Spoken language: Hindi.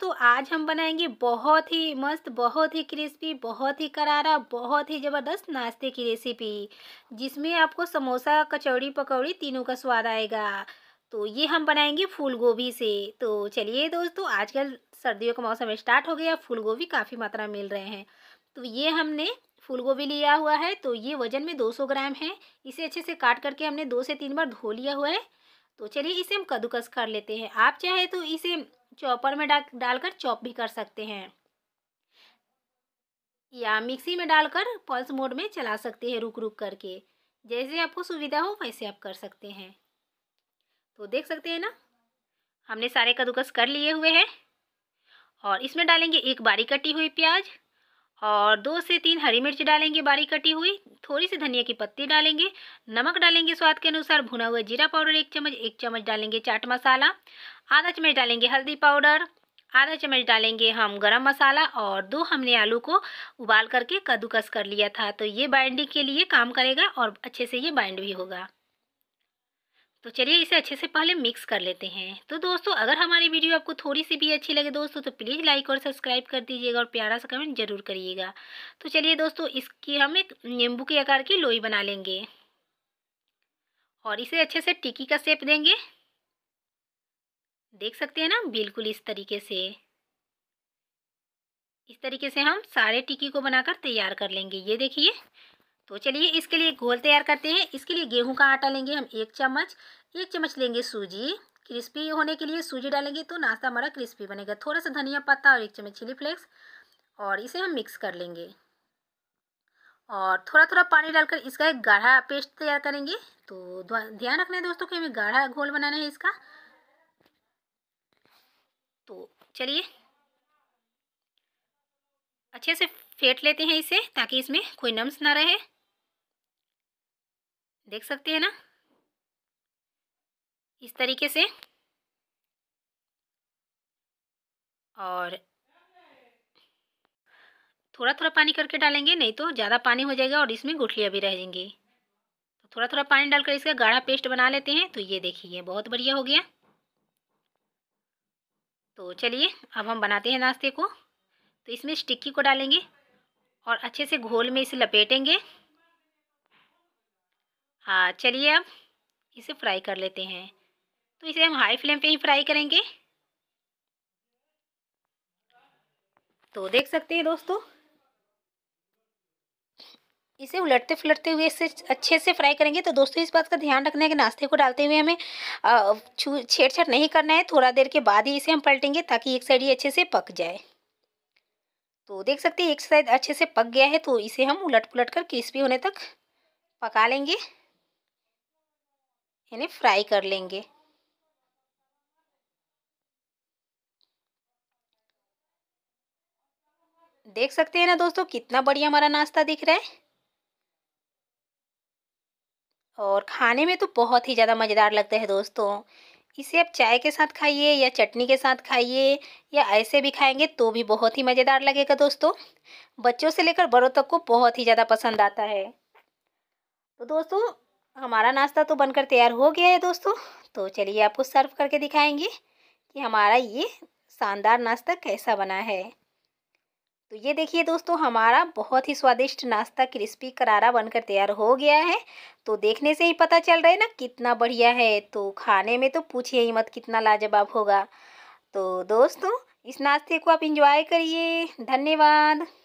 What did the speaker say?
दोस्तों आज हम बनाएंगे बहुत ही मस्त बहुत ही क्रिस्पी बहुत ही करारा बहुत ही ज़बरदस्त नाश्ते की रेसिपी जिसमें आपको समोसा कचौड़ी पकौड़ी तीनों का स्वाद आएगा तो ये हम बनाएंगे फूल गोभी से तो चलिए दोस्तों आजकल सर्दियों का मौसम स्टार्ट हो गया फूल गोभी काफ़ी मात्रा मिल रहे हैं तो ये हमने फूल गोभी लिया हुआ है तो ये वज़न में दो ग्राम है इसे अच्छे से काट करके हमने दो से तीन बार धो लिया हुआ है तो चलिए इसे हम कद्दूकस कर लेते हैं आप चाहे तो इसे चॉपर में डाल डालकर चॉप भी कर सकते हैं या मिक्सी में डालकर पल्स मोड में चला सकते हैं रुक रुक करके जैसे आपको सुविधा हो वैसे आप कर सकते हैं तो देख सकते हैं ना हमने सारे कद्दूकस कर लिए हुए हैं और इसमें डालेंगे एक बारीक कटी हुई प्याज और दो से तीन हरी मिर्च डालेंगे बारीक कटी हुई थोड़ी सी धनिया की पत्ती डालेंगे नमक डालेंगे स्वाद के अनुसार भुना हुआ जीरा पाउडर एक चम्मच एक चम्मच डालेंगे चाट मसाला आधा चम्मच डालेंगे हल्दी पाउडर आधा चम्मच डालेंगे हम गरम मसाला और दो हमने आलू को उबाल करके कद्दूकस कर लिया था तो ये बाइंडिंग के लिए काम करेगा और अच्छे से ये बाइंड भी होगा तो चलिए इसे अच्छे से पहले मिक्स कर लेते हैं तो दोस्तों अगर हमारी वीडियो आपको थोड़ी सी भी अच्छी लगे दोस्तों तो प्लीज़ लाइक और सब्सक्राइब कर दीजिएगा और प्यारा सा कमेंट जरूर करिएगा तो चलिए दोस्तों इसकी हम एक नींबू के आकार की लोई बना लेंगे और इसे अच्छे से टिक्की का शेप देंगे देख सकते हैं ना बिल्कुल इस तरीके से इस तरीके से हम सारे टिक्की को बनाकर तैयार कर लेंगे ये देखिए तो चलिए इसके लिए घोल तैयार करते हैं इसके लिए गेहूं का आटा लेंगे हम एक चम्मच एक चम्मच लेंगे सूजी क्रिस्पी होने के लिए सूजी डालेंगे तो नाश्ता हमारा क्रिस्पी बनेगा थोड़ा सा धनिया पत्ता और एक चम्मच चिली फ्लेक्स और इसे हम मिक्स कर लेंगे और थोड़ा थोड़ा पानी डालकर इसका एक गाढ़ा पेस्ट तैयार करेंगे तो ध्यान रखना है दोस्तों कि हमें गाढ़ा घोल बनाना है इसका तो चलिए अच्छे से फेंट लेते हैं इसे ताकि इसमें कोई नम्स ना रहे देख सकते हैं ना इस तरीके से और थोड़ा थोड़ा पानी करके डालेंगे नहीं तो ज़्यादा पानी हो जाएगा और इसमें गुठलियाँ भी रह जाएंगी तो थोड़ा थोड़ा पानी डालकर इसका गाढ़ा पेस्ट बना लेते हैं तो ये देखिए बहुत बढ़िया हो गया तो चलिए अब हम बनाते हैं नाश्ते को तो इसमें स्टिक्की को डालेंगे और अच्छे से घोल में इसे लपेटेंगे हाँ चलिए अब इसे फ्राई कर लेते हैं तो इसे हम हाई फ्लेम पे ही फ्राई करेंगे तो देख सकते हैं दोस्तों इसे उलटते फुलटते हुए इसे अच्छे से फ्राई करेंगे तो दोस्तों इस बात का ध्यान रखना है कि नाश्ते को डालते हुए हमें छेड़छाड़ नहीं करना है थोड़ा देर के बाद ही इसे हम पलटेंगे ताकि एक साइड ही अच्छे से पक जाए तो देख सकते हैं एक साइड अच्छे से पक गया है तो इसे हम उलट पुलट कर क्रिस्पी होने तक पका लेंगे इन्हें फ्राई कर लेंगे देख सकते हैं ना दोस्तों कितना बढ़िया हमारा नाश्ता दिख रहा है और खाने में तो बहुत ही ज़्यादा मज़ेदार लगता है दोस्तों इसे आप चाय के साथ खाइए या चटनी के साथ खाइए या ऐसे भी खाएंगे तो भी बहुत ही मज़ेदार लगेगा दोस्तों बच्चों से लेकर बड़ों तक को बहुत ही ज़्यादा पसंद आता है तो दोस्तों हमारा नाश्ता तो बनकर तैयार हो गया है दोस्तों तो चलिए आपको सर्व करके दिखाएंगे कि हमारा ये शानदार नाश्ता कैसा बना है तो ये देखिए दोस्तों हमारा बहुत ही स्वादिष्ट नाश्ता क्रिस्पी करारा बनकर तैयार हो गया है तो देखने से ही पता चल रहा है ना कितना बढ़िया है तो खाने में तो पूछिए ही मत कितना लाजवाब होगा तो दोस्तों इस नाश्ते को आप इंजॉय करिए धन्यवाद